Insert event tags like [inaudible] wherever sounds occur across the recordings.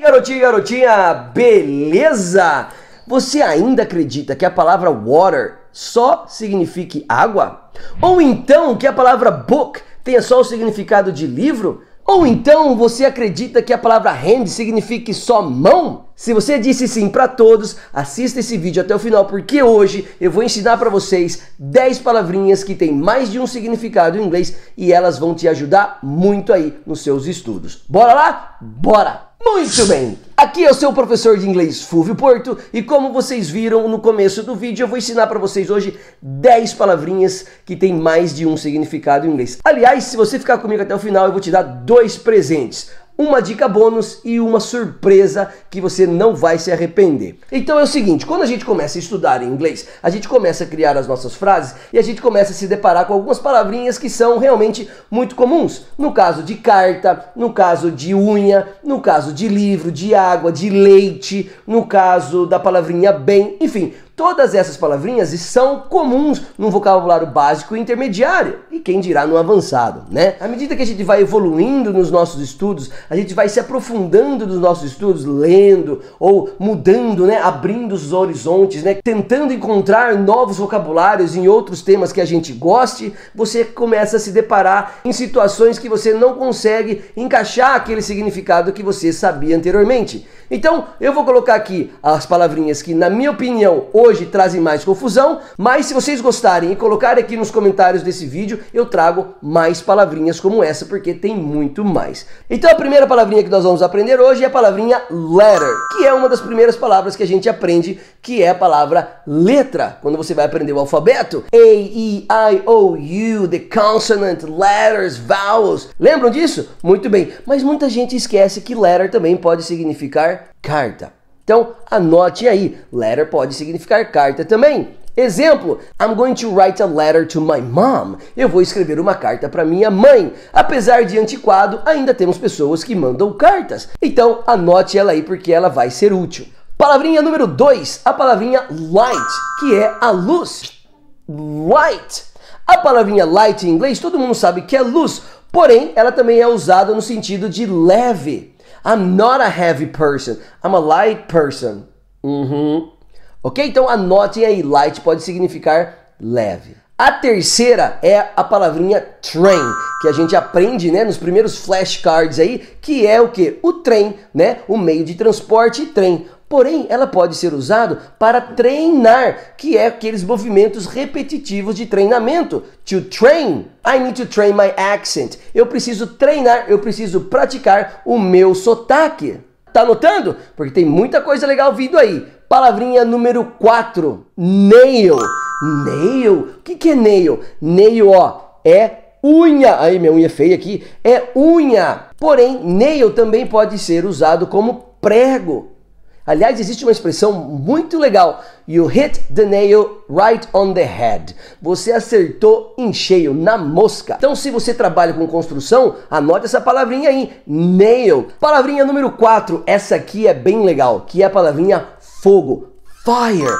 Garotinho, garotinha, beleza? Você ainda acredita que a palavra water só signifique água? Ou então que a palavra book tenha só o significado de livro? Ou então você acredita que a palavra hand signifique só mão? Se você disse sim para todos, assista esse vídeo até o final porque hoje eu vou ensinar para vocês 10 palavrinhas que têm mais de um significado em inglês e elas vão te ajudar muito aí nos seus estudos. Bora lá? Bora! Muito bem, aqui é o seu professor de inglês Fulvio Porto e como vocês viram no começo do vídeo, eu vou ensinar para vocês hoje 10 palavrinhas que tem mais de um significado em inglês. Aliás, se você ficar comigo até o final, eu vou te dar dois presentes uma dica bônus e uma surpresa que você não vai se arrepender. Então é o seguinte, quando a gente começa a estudar inglês, a gente começa a criar as nossas frases e a gente começa a se deparar com algumas palavrinhas que são realmente muito comuns. No caso de carta, no caso de unha, no caso de livro, de água, de leite, no caso da palavrinha bem, enfim, Todas essas palavrinhas são comuns no vocabulário básico e intermediário, e quem dirá no avançado, né? À medida que a gente vai evoluindo nos nossos estudos, a gente vai se aprofundando nos nossos estudos, lendo ou mudando, né? Abrindo os horizontes, né? Tentando encontrar novos vocabulários em outros temas que a gente goste, você começa a se deparar em situações que você não consegue encaixar aquele significado que você sabia anteriormente. Então, eu vou colocar aqui as palavrinhas que, na minha opinião, hoje hoje trazem mais confusão, mas se vocês gostarem e colocarem aqui nos comentários desse vídeo, eu trago mais palavrinhas como essa, porque tem muito mais. Então a primeira palavrinha que nós vamos aprender hoje é a palavrinha letter, que é uma das primeiras palavras que a gente aprende, que é a palavra letra. Quando você vai aprender o alfabeto, A, E, I, O, U, the consonant, letters, vowels. Lembram disso? Muito bem, mas muita gente esquece que letter também pode significar carta então, anote aí. Letter pode significar carta também. Exemplo: I'm going to write a letter to my mom. Eu vou escrever uma carta para minha mãe. Apesar de antiquado, ainda temos pessoas que mandam cartas. Então, anote ela aí porque ela vai ser útil. Palavrinha número 2, a palavrinha light, que é a luz. Light. A palavrinha light em inglês todo mundo sabe que é luz, porém ela também é usada no sentido de leve. I'm not a heavy person. I'm a light person. Uhum. Ok? Então anotem aí. Light pode significar leve. A terceira é a palavrinha train, que a gente aprende né, nos primeiros flashcards aí, que é o que? O trem, né? O meio de transporte trem. Porém, ela pode ser usada para treinar, que é aqueles movimentos repetitivos de treinamento. To train, I need to train my accent. Eu preciso treinar, eu preciso praticar o meu sotaque. Tá notando? Porque tem muita coisa legal vindo aí. Palavrinha número 4, nail. Nail? O que, que é nail? Nail, ó, é unha. Aí, minha unha feia aqui. É unha. Porém, nail também pode ser usado como prego. Aliás, existe uma expressão muito legal: You hit the nail right on the head. Você acertou em cheio, na mosca. Então, se você trabalha com construção, anote essa palavrinha aí: nail. Palavrinha número 4, essa aqui é bem legal, que é a palavrinha fogo. Fire.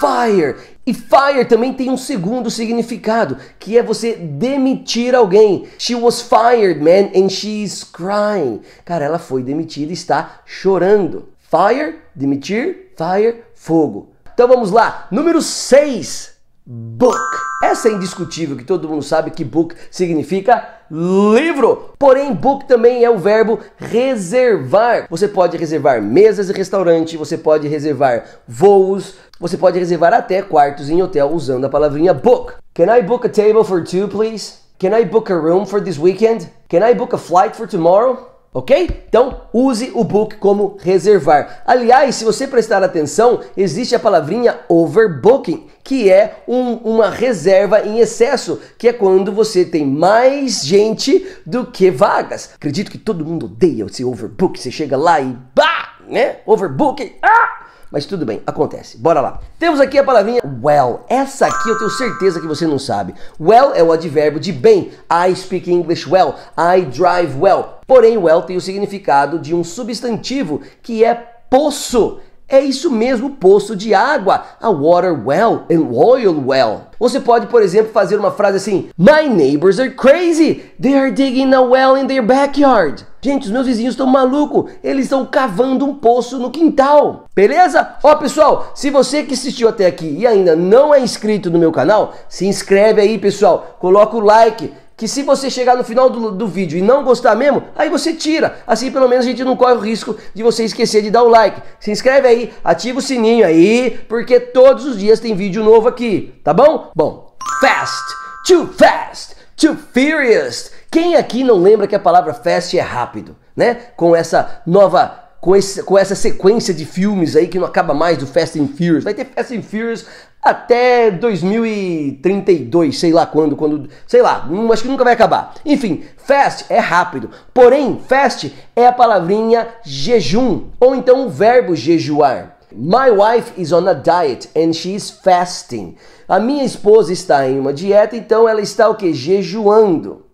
Fire. E fire também tem um segundo significado, que é você demitir alguém. She was fired, man, and she's crying. Cara, ela foi demitida e está chorando. Fire, demitir, fire, fogo. Então vamos lá. Número 6. Book. Essa é indiscutível que todo mundo sabe que book significa livro. Porém, book também é o verbo reservar. Você pode reservar mesas e restaurante, você pode reservar voos, você pode reservar até quartos em hotel usando a palavrinha book. Can I book a table for two, please? Can I book a room for this weekend? Can I book a flight for tomorrow? Ok? Então use o book como reservar. Aliás, se você prestar atenção, existe a palavrinha overbooking, que é um, uma reserva em excesso, que é quando você tem mais gente do que vagas. Acredito que todo mundo odeia esse overbook. Você chega lá e bah, né? Overbooking. Ah! Mas tudo bem, acontece. Bora lá. Temos aqui a palavrinha well. Essa aqui eu tenho certeza que você não sabe. Well é o advérbio de bem. I speak English well. I drive well. Porém, well tem o significado de um substantivo que é poço. É isso mesmo, poço de água, a water well and oil well. Você pode, por exemplo, fazer uma frase assim: My neighbors are crazy. They are digging a well in their backyard. Gente, os meus vizinhos estão malucos. Eles estão cavando um poço no quintal. Beleza? Ó, pessoal, se você que assistiu até aqui e ainda não é inscrito no meu canal, se inscreve aí, pessoal. Coloca o like que se você chegar no final do, do vídeo e não gostar mesmo, aí você tira. Assim pelo menos a gente não corre o risco de você esquecer de dar o like. Se inscreve aí, ativa o sininho aí, porque todos os dias tem vídeo novo aqui, tá bom? Bom, fast, too fast, too furious. Quem aqui não lembra que a palavra fast é rápido, né? Com essa nova com, esse, com, essa sequência de filmes aí que não acaba mais do Fast and Furious. Vai ter Fast and Furious até 2032, sei lá quando, quando, sei lá, acho que nunca vai acabar. Enfim, fast é rápido. Porém, fast é a palavrinha jejum ou então o verbo jejuar. My wife is on a diet and she is fasting. A minha esposa está em uma dieta, então ela está o que? Jejuando.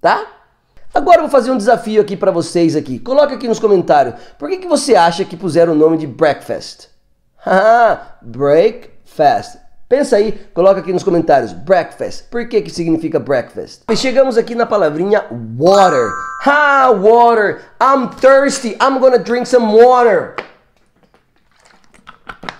Tá? Agora eu vou fazer um desafio aqui para vocês aqui. Coloca aqui nos comentários. Por que, que você acha que puseram o nome de breakfast? [laughs] Haha, break fast. Pensa aí, coloca aqui nos comentários breakfast. Por que que significa breakfast? E chegamos aqui na palavrinha water. Ah, water. I'm thirsty. I'm gonna drink some water.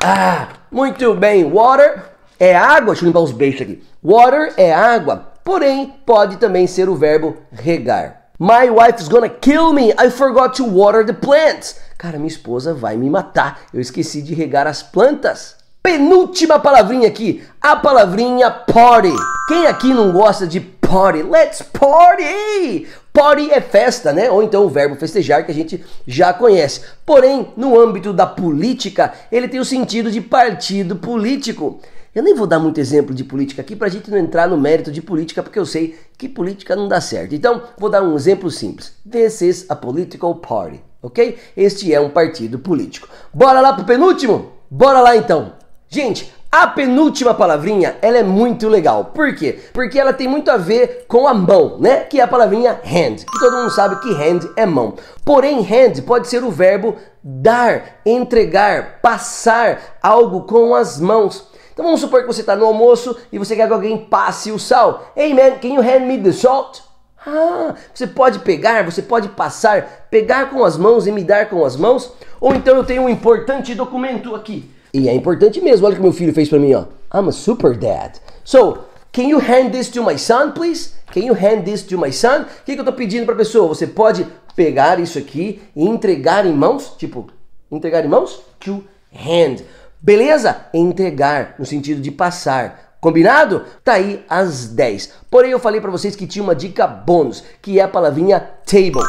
Ah, muito bem. Water é água. Deixa eu limpar os beijos aqui. Water é água, porém pode também ser o verbo regar. My wife is gonna kill me. I forgot to water the plants. Cara, minha esposa vai me matar. Eu esqueci de regar as plantas penúltima palavrinha aqui, a palavrinha party. Quem aqui não gosta de party? Let's party! Party é festa, né? Ou então o verbo festejar que a gente já conhece. Porém, no âmbito da política, ele tem o sentido de partido político. Eu nem vou dar muito exemplo de política aqui para a gente não entrar no mérito de política, porque eu sei que política não dá certo. Então, vou dar um exemplo simples. This is a political party, ok? Este é um partido político. Bora lá pro penúltimo? Bora lá então! Gente, a penúltima palavrinha, ela é muito legal. Por quê? Porque ela tem muito a ver com a mão, né? Que é a palavrinha hand, que todo mundo sabe que hand é mão. Porém, hand pode ser o verbo dar, entregar, passar algo com as mãos. Então vamos supor que você está no almoço e você quer que alguém passe o sal. Hey man, can you hand me the salt? Ah, você pode pegar, você pode passar, pegar com as mãos e me dar com as mãos. Ou então eu tenho um importante documento aqui. E é importante mesmo. Olha o que meu filho fez para mim, ó. I'm a super dad. So, can you hand this to my son, please? Can you hand this to my son? O que, que eu tô pedindo pra pessoa? Você pode pegar isso aqui e entregar em mãos? Tipo, entregar em mãos? To hand. Beleza? Entregar, no sentido de passar. Combinado? Tá aí as 10. Porém, eu falei para vocês que tinha uma dica bônus, que é a palavrinha table.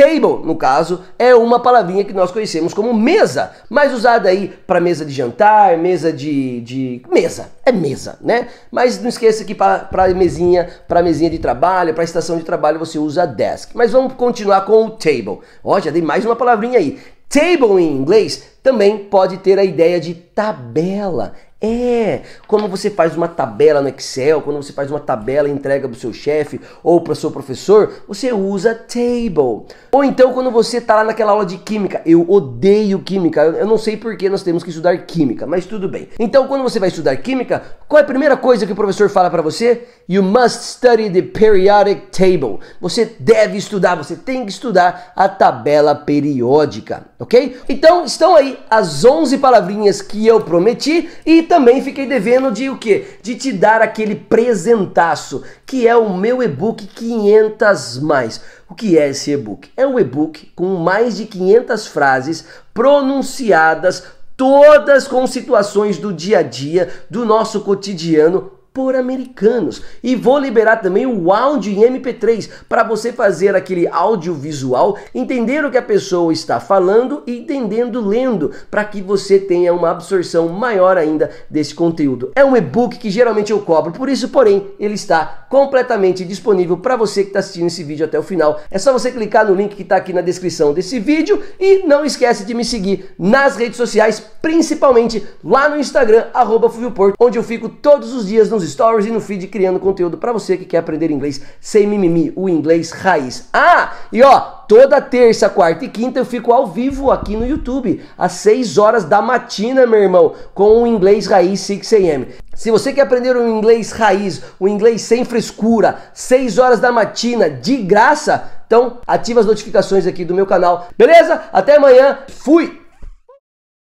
Table, no caso, é uma palavrinha que nós conhecemos como mesa, mas usada aí para mesa de jantar, mesa de, de, mesa, é mesa, né? Mas não esqueça que para mesinha, para mesinha de trabalho, para estação de trabalho você usa desk. Mas vamos continuar com o table. Ó, já dei mais uma palavrinha aí. Table em inglês também pode ter a ideia de tabela. É, quando você faz uma tabela no Excel, quando você faz uma tabela e entrega para o seu chefe ou para o seu professor, você usa table. Ou então quando você está lá naquela aula de química, eu odeio química, eu não sei por que nós temos que estudar química, mas tudo bem. Então quando você vai estudar química, qual é a primeira coisa que o professor fala para você? You must study the periodic table. Você deve estudar, você tem que estudar a tabela periódica, ok? Então estão aí as 11 palavrinhas que eu prometi e também fiquei devendo de o quê? De te dar aquele presentaço, que é o meu e-book 500 mais. O que é esse e-book? É um e-book com mais de 500 frases pronunciadas todas com situações do dia a dia, do nosso cotidiano por americanos. E vou liberar também o áudio em MP3 para você fazer aquele audiovisual, entender o que a pessoa está falando e entendendo lendo, para que você tenha uma absorção maior ainda desse conteúdo. É um e-book que geralmente eu cobro, por isso, porém, ele está completamente disponível para você que está assistindo esse vídeo até o final. É só você clicar no link que está aqui na descrição desse vídeo e não esquece de me seguir nas redes sociais, principalmente lá no Instagram, arroba Porto, onde eu fico todos os dias no nos stories e no feed criando conteúdo para você que quer aprender inglês sem mimimi, o inglês raiz. Ah, e ó, toda terça, quarta e quinta eu fico ao vivo aqui no YouTube, às 6 horas da matina, meu irmão, com o inglês raiz 6 AM. Se você quer aprender o inglês raiz, o inglês sem frescura, 6 horas da matina, de graça, então ativa as notificações aqui do meu canal. Beleza? Até amanhã. Fui.